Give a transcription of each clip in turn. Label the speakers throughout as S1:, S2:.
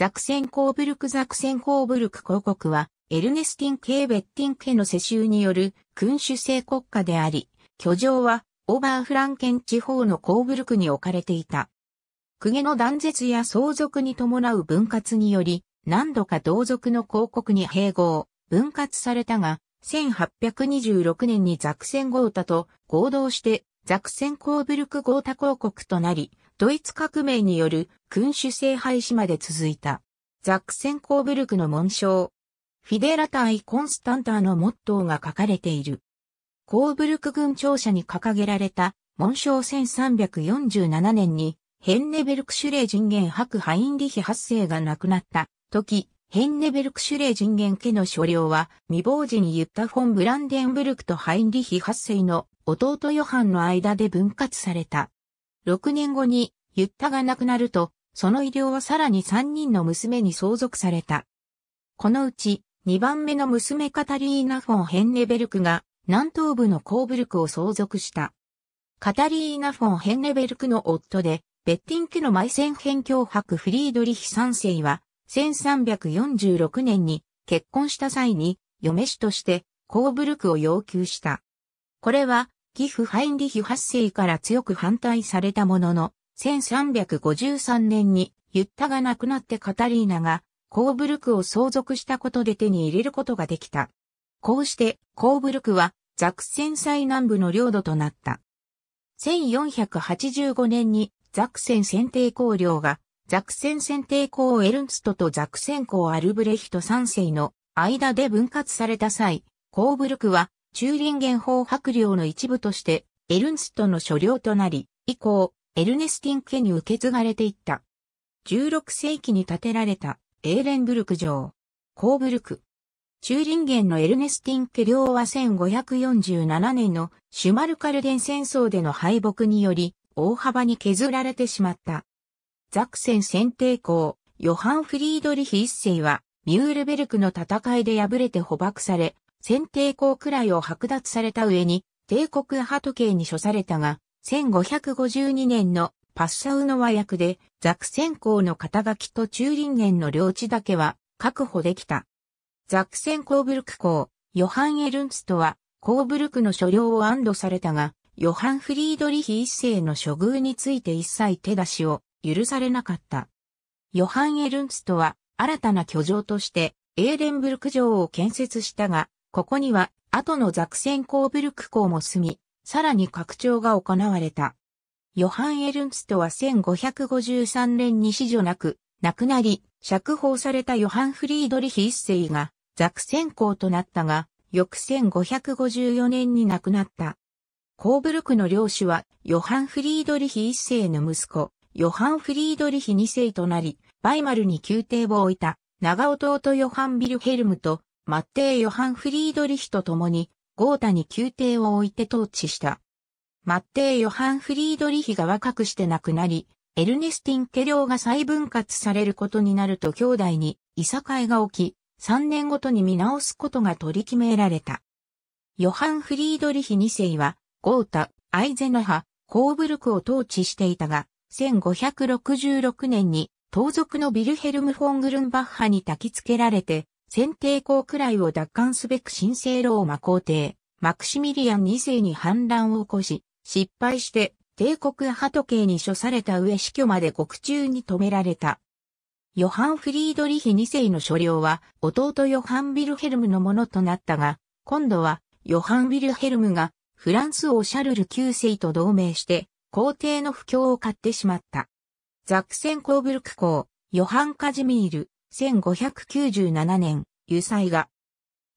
S1: ザクセンコーブルクザクセンコーブルク公国は、エルネスティンケー・ベッティン家の世襲による君主制国家であり、居城はオーバーフランケン地方のコーブルクに置かれていた。公家の断絶や相続に伴う分割により、何度か同族の公国に併合、分割されたが、1826年にザクセンゴータと合同してザクセンコーブルクゴータ公国となり、ドイツ革命による君主制廃止まで続いた。ザックセンコーブルクの紋章。フィデラタイ・コンスタンターのモットーが書かれている。コーブルク軍庁舎に掲げられた紋章1347年にヘンネベルクシュレー人間白ハインリヒ8世が亡くなった時、ヘンネベルクシュレー人間家の所領は未亡時に言ったフォン・ブランデンブルクとハインリヒ8世の弟ヨハンの間で分割された。6年後に、ユッタが亡くなると、その医療はさらに3人の娘に相続された。このうち、2番目の娘カタリーナ・フォン・ヘンネベルクが、南東部のコーブルクを相続した。カタリーナ・フォン・ヘンネベルクの夫で、ベッティン家の埋戦辺境博フリードリヒ三世は、1346年に結婚した際に、嫁氏としてコーブルクを要求した。これは、ギフ・ハインリヒ8世から強く反対されたものの、1353年にユッタが亡くなってカタリーナがコーブルクを相続したことで手に入れることができた。こうしてコーブルクはザクセン最南部の領土となった。1485年にザクセン選定公領がザクセン選定公エルンストとザクセン公アルブレヒト3世の間で分割された際、コーブルクはチューリンゲン法白領の一部として、エルンストの所領となり、以降、エルネスティン家に受け継がれていった。16世紀に建てられた、エーレンブルク城、コーブルク。チューリンゲンのエルネスティン家領は1547年のシュマルカルデン戦争での敗北により、大幅に削られてしまった。ザクセン選定校、ヨハン・フリードリヒ一世は、ミュールベルクの戦いで敗れて捕獲され、先帝公くらいを剥奪された上に、帝国派時計に処されたが、1552年のパッシャウの和訳で、ザクセン公の肩書きと中林園の領地だけは確保できた。ザクセンコーブルク公、ヨハン・エルンストは、コーブルクの所領を安堵されたが、ヨハン・フリードリヒ一世の処遇について一切手出しを許されなかった。ヨハン・エルンストは、新たな居城として、エーデンブルク城を建設したが、ここには、後のザクセンコーブルク校も住み、さらに拡張が行われた。ヨハン・エルンストは1553年に死女なく、亡くなり、釈放されたヨハン・フリードリヒ一世が、ザクセン公となったが、翌1554年に亡くなった。コーブルクの領主は、ヨハン・フリードリヒ一世の息子、ヨハン・フリードリヒ二世となり、バイマルに宮廷を置いた、長弟ヨハン・ビルヘルムと、マッテイ・ヨハン・フリードリヒと共に、ゴータに宮廷を置いて統治した。マッテイ・ヨハン・フリードリヒが若くして亡くなり、エルネスティン・ケリョが再分割されることになると兄弟に、いさかいが起き、3年ごとに見直すことが取り決められた。ヨハン・フリードリヒ2世は、ゴータ、アイゼナハ、コーブルクを統治していたが、1566年に、盗賊のビルヘルム・フォングルンバッハに焚き付けられて、先帝校くらいを奪還すべく神聖ローマ皇帝、マクシミリアン2世に反乱を起こし、失敗して帝国派時計に処された上死去まで獄中に止められた。ヨハン・フリードリヒ2世の所領は弟ヨハン・ビルヘルムのものとなったが、今度はヨハン・ビルヘルムがフランス王シャルル9世と同盟して皇帝の不況を買ってしまった。ザクセン・コーブルク公、ヨハン・カジミール、1597年、油彩画。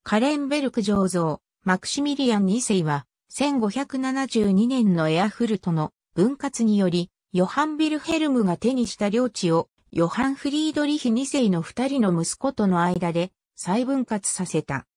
S1: カレンベルク醸造、マクシミリアン2世は、1572年のエアフルトの分割により、ヨハン・ビルヘルムが手にした領地を、ヨハン・フリードリヒ2世の二人の息子との間で再分割させた。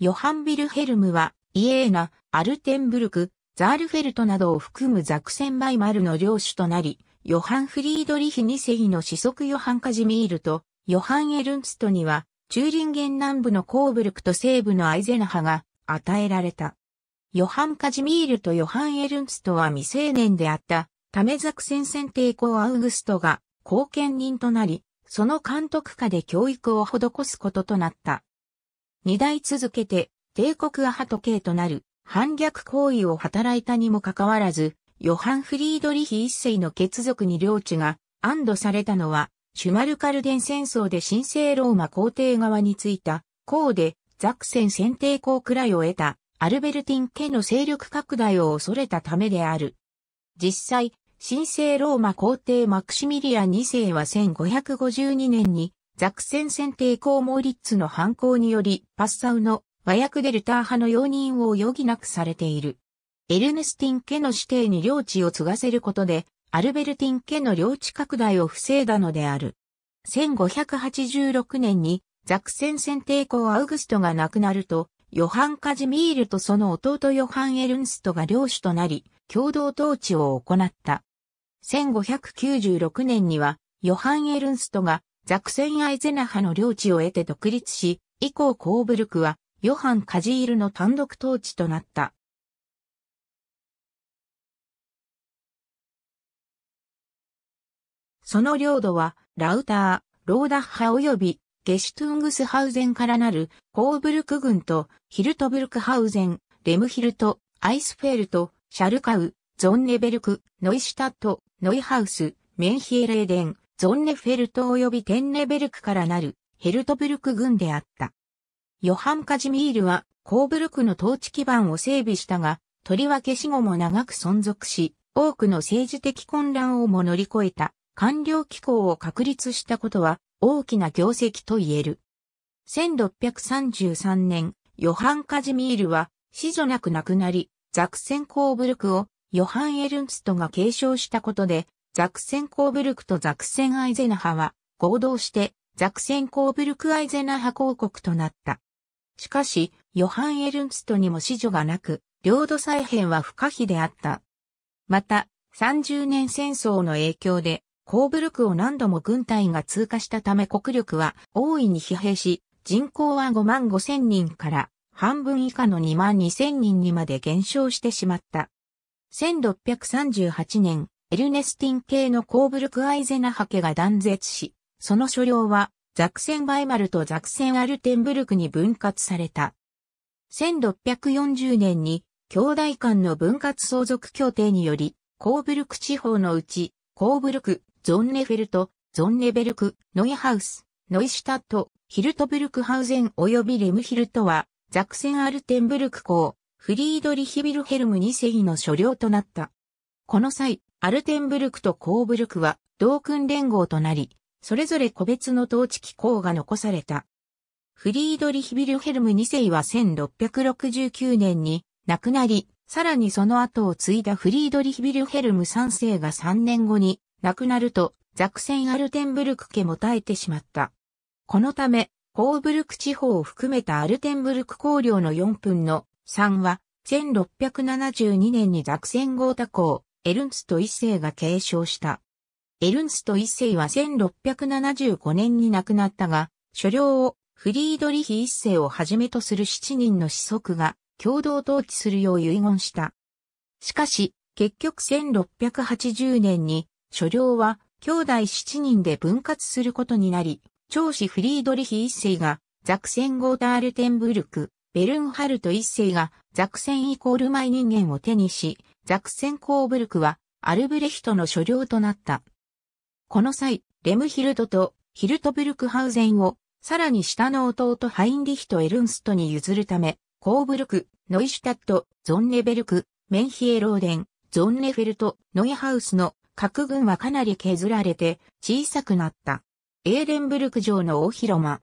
S1: ヨハン・ビルヘルムは、イエーナ、アルテンブルク、ザールフェルトなどを含むザクセンバイマルの領主となり、ヨハン・フリードリヒ2世の子息ヨハン・カジミールと、ヨハン・エルンストには、チューリンゲン南部のコーブルクと西部のアイゼナハが与えられた。ヨハン・カジミールとヨハン・エルンストは未成年であったためザク戦線抵帝アウグストが後見人となり、その監督下で教育を施すこととなった。二代続けて帝国アハト系となる反逆行為を働いたにもかかわらず、ヨハン・フリードリヒ一世の血族に領地が安堵されたのはシュマルカルデン戦争で神聖ローマ皇帝側についた、皇でザクセン選定皇くらいを得たアルベルティン家の勢力拡大を恐れたためである。実際、神聖ローマ皇帝マクシミリア2世は1552年にザクセン選定皇モーリッツの犯行によりパッサウの和訳デルター派の容認を余儀なくされている。エルネスティン家の指定に領地を継がせることでアルベルティン家の領地拡大を防いだのである。1586年にザクセン選抵抗アウグストが亡くなると、ヨハン・カジミールとその弟ヨハン・エルンストが領主となり、共同統治を行った。1596年には、ヨハン・エルンストがザクセン・アイゼナハの領地を得て独立し、以降コーブルクはヨハン・カジールの単独統治となった。その領土は、ラウター、ローダッハ及び、ゲシュトゥングスハウゼンからなる、コーブルク軍と、ヒルトブルクハウゼン、レムヒルト、アイスフェルト、シャルカウ、ゾンネベルク、ノイシュタット、ノイハウス、メンヒエレーデン、ゾンネフェルト及びテンネベルクからなる、ヘルトブルク軍であった。ヨハン・カジミールは、コーブルクの統治基盤を整備したが、とりわけ死後も長く存続し、多くの政治的混乱をも乗り越えた。官僚機構を確立したことは大きな業績と言える。1633年、ヨハン・カジミールは子女なく亡くなり、ザクセンコーブルクをヨハン・エルンストが継承したことで、ザクセンコーブルクとザクセン・アイゼナハは合同してザクセンコーブルク・アイゼナハ公国となった。しかし、ヨハン・エルンストにも子女がなく、領土再編は不可避であった。また、30年戦争の影響で、コーブルクを何度も軍隊が通過したため国力は大いに疲弊し、人口は5万5千人から半分以下の2万2千人にまで減少してしまった。1638年、エルネスティン系のコーブルクアイゼナハケが断絶し、その所領はザクセンバイマルとザクセンアルテンブルクに分割された。1640年に兄弟間の分割相続協定により、コーブルク地方のうち、コーブルク、ゾンネフェルト、ゾンネベルク、ノイハウス、ノイシュタット、ヒルトブルクハウゼン及びレムヒルトは、ザクセンアルテンブルク公、フリードリヒビルヘルム2世の所領となった。この際、アルテンブルクとコーブルクは同訓連合となり、それぞれ個別の統治機構が残された。フリードリヒビルヘルム2世は1669年に亡くなり、さらにその後を継いだフリードリヒビルヘルム3世が3年後に亡くなると、ザクセン・アルテンブルク家も耐えてしまった。このため、コーブルク地方を含めたアルテンブルク公領の4分の3は、1672年にザクセンータ公、エルンスト一世が継承した。エルンスト一世は1675年に亡くなったが、所領をフリードリヒ一世をはじめとする7人の子息が共同統治するよう遺言した。しかし、結局1680年に所領は兄弟七人で分割することになり、長子フリードリヒ一世がザクセンゴータールテンブルク、ベルンハルト一世がザクセンイコールマイ人間を手にし、ザクセンコーブルクはアルブレヒトの所領となった。この際、レムヒルドとヒルトブルクハウゼンをさらに下の弟ハインリヒト・エルンストに譲るため、コーブルク、ノイシュタット、ゾンネベルク、メンヒエローデン、ゾンネフェルト、ノイハウスの核軍はかなり削られて小さくなった。エーデンブルク城の大広間。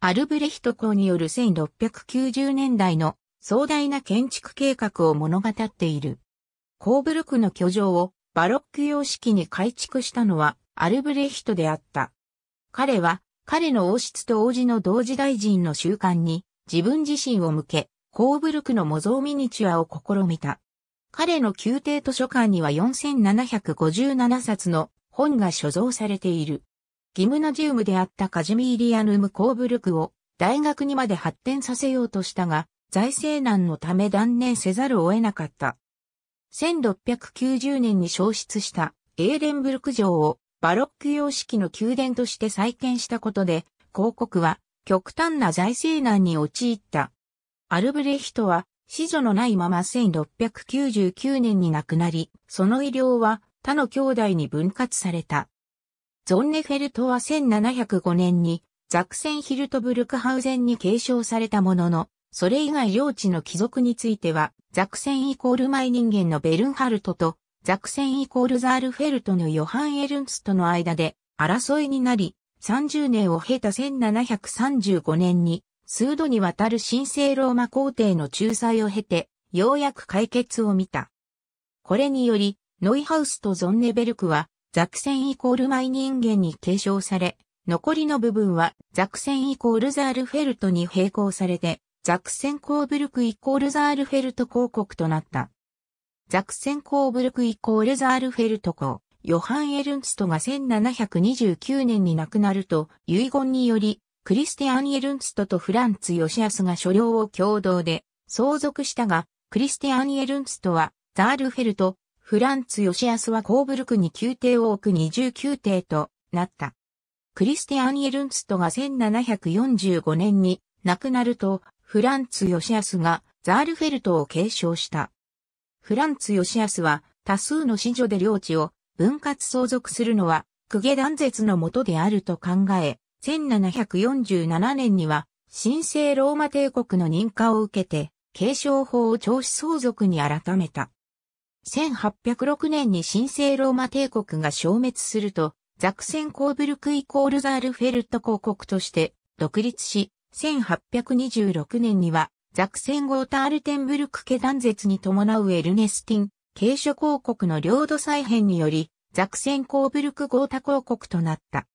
S1: アルブレヒト公による1690年代の壮大な建築計画を物語っている。コーブルクの居城をバロック様式に改築したのはアルブレヒトであった。彼は彼の王室と王子の同時大臣の習慣に自分自身を向け、コーブルクの模造ミニチュアを試みた。彼の宮廷図書館には4757冊の本が所蔵されている。ギムナジウムであったカジミーリアヌム・コーブルクを大学にまで発展させようとしたが、財政難のため断念せざるを得なかった。1690年に消失したエーレンブルク城をバロック様式の宮殿として再建したことで、広告は極端な財政難に陥った。アルブレヒトは子女のないまま1699年に亡くなり、その医療は他の兄弟に分割された。ゾンネフェルトは1705年にザクセンヒルトブルクハウゼンに継承されたものの、それ以外領地の貴族については、ザクセンイコールマイ人間のベルンハルトと、ザクセンイコールザールフェルトのヨハン・エルンツとの間で争いになり、30年を経た1735年に数度にわたる神聖ローマ皇帝の仲裁を経て、ようやく解決を見た。これにより、ノイハウスとゾンネベルクは、ザクセンイコールマイ人間に継承され、残りの部分はザクセンイコールザールフェルトに並行されて、ザクセンコーブルクイコールザールフェルト公国となった。ザクセンコーブルクイコールザールフェルト公、ヨハン・エルンストが1729年に亡くなると遺言によりクリスティアン・エルンストとフランツ・ヨシアスが所領を共同で相続したが、クリスティアン・エルンストはザールフェルト、フランツ・ヨシアスはコーブルクに宮廷を置く29帝となった。クリスティアン・エルンストが1745年に亡くなると、フランツ・ヨシアスがザールフェルトを継承した。フランツ・ヨシアスは多数の子女で領地を分割相続するのは、クゲ断絶のもとであると考え、1747年には、神聖ローマ帝国の認可を受けて、継承法を長子相続に改めた。1806年に神聖ローマ帝国が消滅すると、ザクセンコーブルクイコールザールフェルト公国として独立し、1826年にはザクセンゴータールテンブルク家断絶に伴うエルネスティン、継承公国の領土再編により、ザクセンコーブルクゴータ公国となった。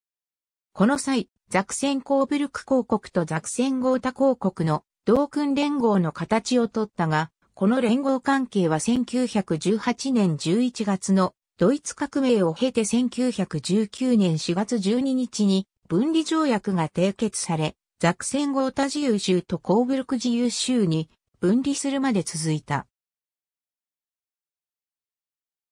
S1: この際、ザクセンコーブルク公国とザクセンゴータ公国の同訓連合の形をとったが、この連合関係は1918年11月のドイツ革命を経て1919年4月12日に分離条約が締結され、ザクセンゴータ自由州とコーブルク自由州に分離するまで続いた。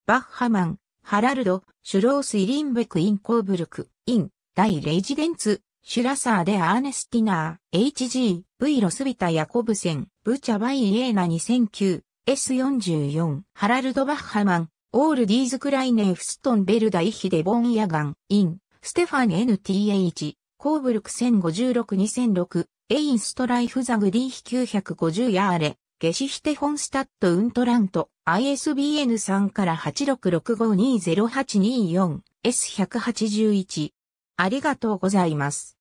S1: バッハマン、ハラルド、シュロースイリンベクインコーブルク、イン、大レジデンツ、シュラサーでアーネスティナー、HG、V ロスビタ・ヤコブセン、ブチャ・バイ・エーナ2009、S44、ハラルド・バッハマン、オールディーズ・クライネー・フストン・ベルダ・イヒデ・ボン・ヤガン、イン、ステファン・ NTH、コーブルク1056-2006、エインストライフ・ザ・グリーヒ950ヤーレ、ゲシヒテ・フォンスタット・ウントラント、ISBN3 から8 6 6 5 2 0 8 2 4 s 1 8 1ありがとうございます。